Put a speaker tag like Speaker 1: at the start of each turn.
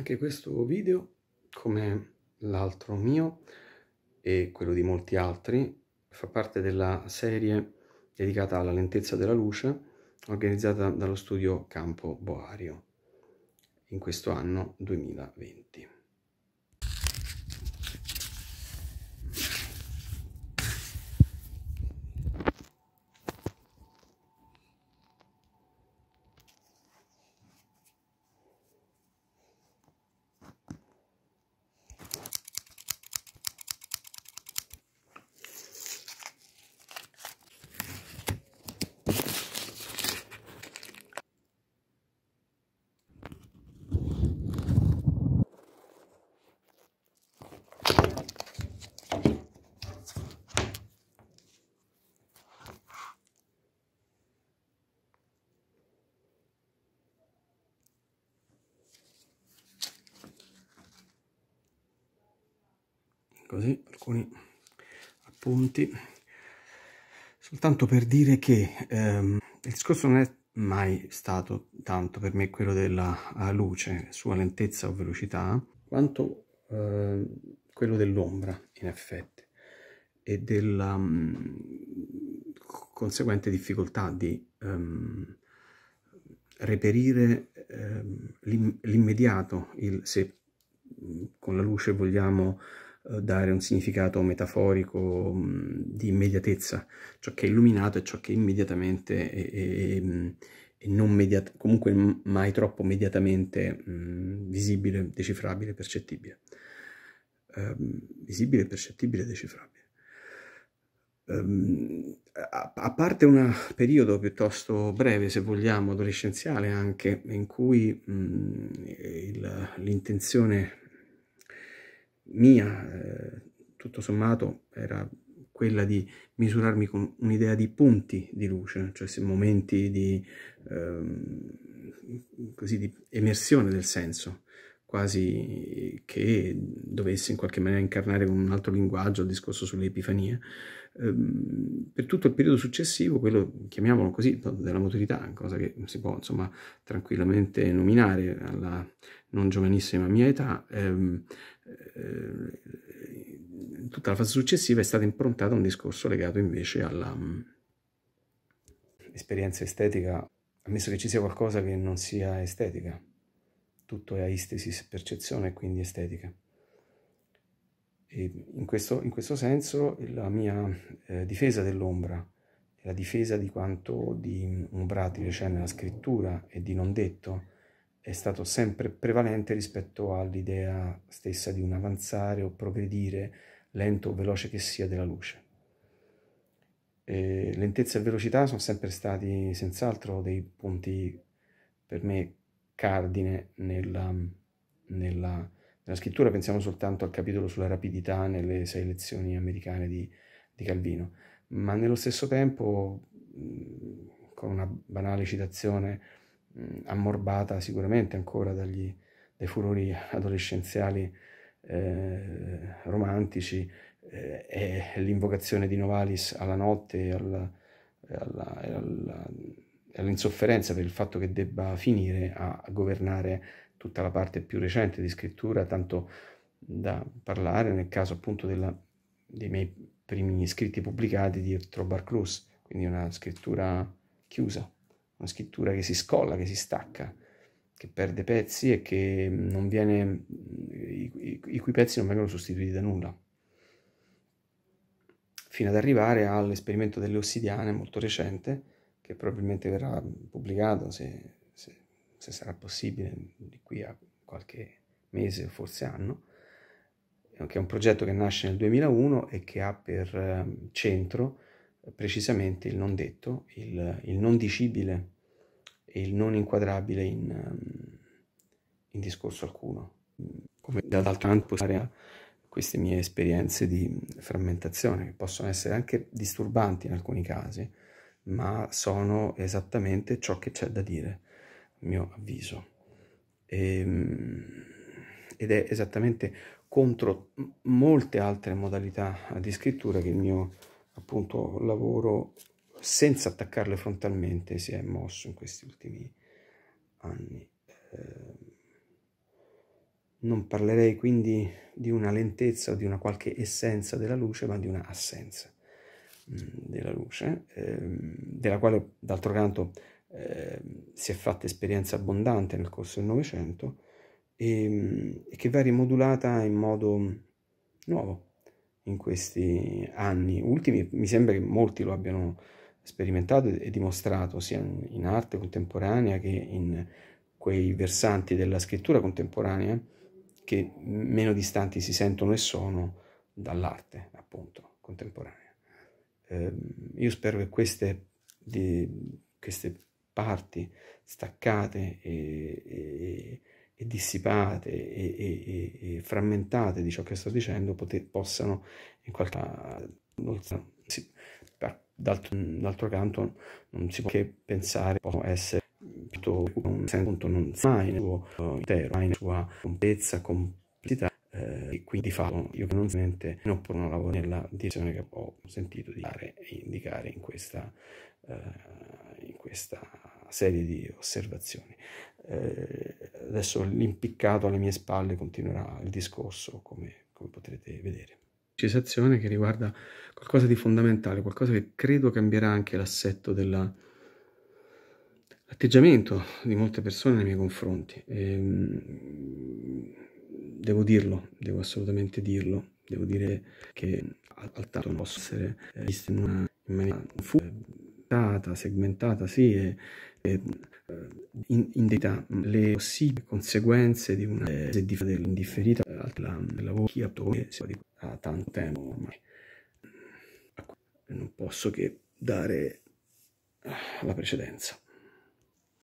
Speaker 1: Anche questo video, come l'altro mio e quello di molti altri, fa parte della serie dedicata alla lentezza della luce organizzata dallo studio Campo Boario in questo anno 2020. così alcuni appunti Soltanto per dire che ehm, il discorso non è mai stato tanto per me quello della eh, luce, sua lentezza o velocità, quanto eh, quello dell'ombra, in effetti, e della mh, mm, conseguente difficoltà di um, reperire um, l'immediato, se mm, con la luce vogliamo eh, dare un significato metaforico mm, di immediatezza, ciò che è illuminato è ciò che immediatamente mm, e, non mediat comunque mai troppo mediatamente mh, mm, visibile, decifrabile, percettibile. Um, visibile, percettibile, decifrabile. Um, a, a, parte un periodo piuttosto breve, se vogliamo, adolescenziale anche, in cui l'intenzione mia, eh, tutto sommato, era quella di misurarmi con un'idea di punti di luce, cioè momenti di, ehm, così, di emersione del senso, quasi che dovesse in qualche maniera incarnare con un altro linguaggio il discorso sulle epifanie. Ehm, per tutto il periodo successivo, quello chiamiamolo così, della maturità, cosa che si può insomma tranquillamente nominare alla non giovanissima mia età, ehm, eh, tutta la fase successiva è stata improntata a un discorso legato invece alla mm, esperienza estetica, ammesso che ci sia qualcosa che non sia estetica tutto è aistesis, percezione e quindi estetica. E in, questo, in, questo, senso la mia eh, difesa dell'ombra, la difesa di quanto di umbratile c'è nella scrittura e di non detto, è stato sempre prevalente rispetto all'idea stessa di un avanzare o progredire, lento o veloce che sia, della luce. E lentezza e velocità sono sempre stati senz'altro dei punti per me cardine nella, nella, nella, scrittura, pensiamo soltanto al capitolo sulla rapidità nelle sei lezioni americane di, di Calvino, ma nello stesso tempo, mm, con una banale citazione mm, ammorbata sicuramente ancora dagli, dai furori adolescenziali eh, romantici, eh, è l'invocazione di Novalis alla notte e alla, alla, alla, all'insofferenza per il fatto che debba finire a governare tutta la parte più recente di scrittura, tanto da parlare nel caso appunto della, dei miei primi scritti pubblicati di Trobar Cruz, quindi una scrittura chiusa, una scrittura che si scolla, che si stacca, che perde pezzi e che non viene, i, i, i cui pezzi non vengono sostituiti da nulla fino ad arrivare all'esperimento delle ossidiane molto recente, che probabilmente verrà pubblicato se, se, se sarà possibile di qui a qualche mese o forse anno, che è un progetto che nasce nel 2001 e che ha per ehm, centro eh, precisamente il non detto, il, il non dicibile e il non inquadrabile in, ehm, in discorso alcuno. Come dall'altro canto posso fare queste mie esperienze di frammentazione, che possono essere anche disturbanti in alcuni casi, ma sono esattamente ciò che c'è da dire, a mio avviso. E, ehm, ed è esattamente contro molte altre modalità di scrittura che il mio appunto lavoro senza attaccarle frontalmente si è mosso in questi ultimi anni. Ehm, non parlerei quindi di una lentezza o di una qualche essenza della luce, ma di una assenza. Mm, della luce, ehm, della quale d'altro canto ehm, si è fatta esperienza abbondante nel corso del Novecento e, ehm, e, che va rimodulata in modo nuovo in questi anni ultimi. Mi sembra che molti lo abbiano sperimentato e dimostrato sia in arte contemporanea che in quei versanti della scrittura contemporanea che meno distanti si sentono e sono dall'arte appunto contemporanea. Eh, io spero che queste, di, queste parti staccate e, e, e dissipate e, e, frammentate di ciò che sto dicendo pote, possano in qualche modo d'altro, canto non si può che pensare può essere un senso non mai nel suo eh, intero mai nella sua completezza com quindi di fatto io personalmente non pur non lavoro nella direzione che ho sentito di dare e indicare in questa, eh, in questa serie di osservazioni. Eh, adesso l'impiccato alle mie spalle continuerà il discorso come, come potrete vedere sezione che riguarda qualcosa di fondamentale, qualcosa che credo cambierà anche l'assetto dell'atteggiamento di molte persone nei miei confronti. E, ehm, devo dirlo, devo assolutamente dirlo, devo dire che al Altano posso essere eh, visto in, una, in maniera confusa, segmentata, sì, e, e eh, in, in data, mm, le possibili conseguenze di una eh, dell'indifferita eh, al lavoro chi ha tanto tempo ormai. Ecco, non posso che dare ah, la precedenza.